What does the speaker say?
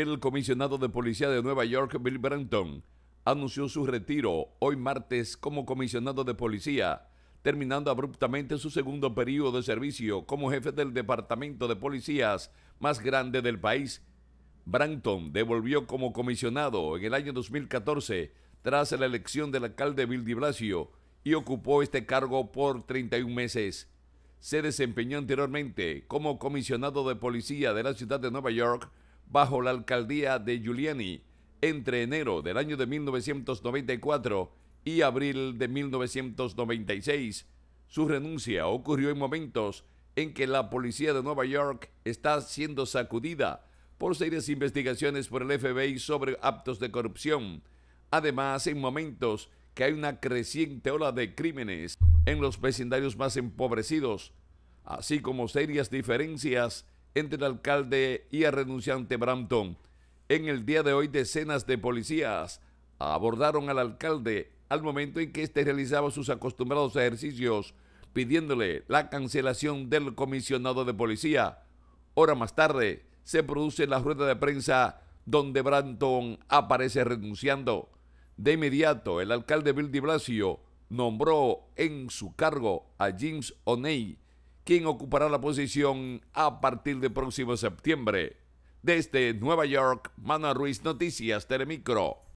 El comisionado de policía de Nueva York, Bill Branton, anunció su retiro hoy martes como comisionado de policía, terminando abruptamente su segundo periodo de servicio como jefe del departamento de policías más grande del país. Branton devolvió como comisionado en el año 2014 tras la elección del alcalde Bill de Blasio y ocupó este cargo por 31 meses. Se desempeñó anteriormente como comisionado de policía de la ciudad de Nueva York bajo la alcaldía de Giuliani entre enero del año de 1994 y abril de 1996. Su renuncia ocurrió en momentos en que la policía de Nueva York está siendo sacudida por serias investigaciones por el FBI sobre actos de corrupción. Además, en momentos que hay una creciente ola de crímenes en los vecindarios más empobrecidos, así como serias diferencias entre el alcalde y el renunciante Brampton. En el día de hoy, decenas de policías abordaron al alcalde al momento en que éste realizaba sus acostumbrados ejercicios, pidiéndole la cancelación del comisionado de policía. Hora más tarde, se produce la rueda de prensa donde Brampton aparece renunciando. De inmediato, el alcalde Bill de Blasio nombró en su cargo a James O'Neill quien ocupará la posición a partir de próximo septiembre. Desde Nueva York, Mana Ruiz Noticias Telemicro.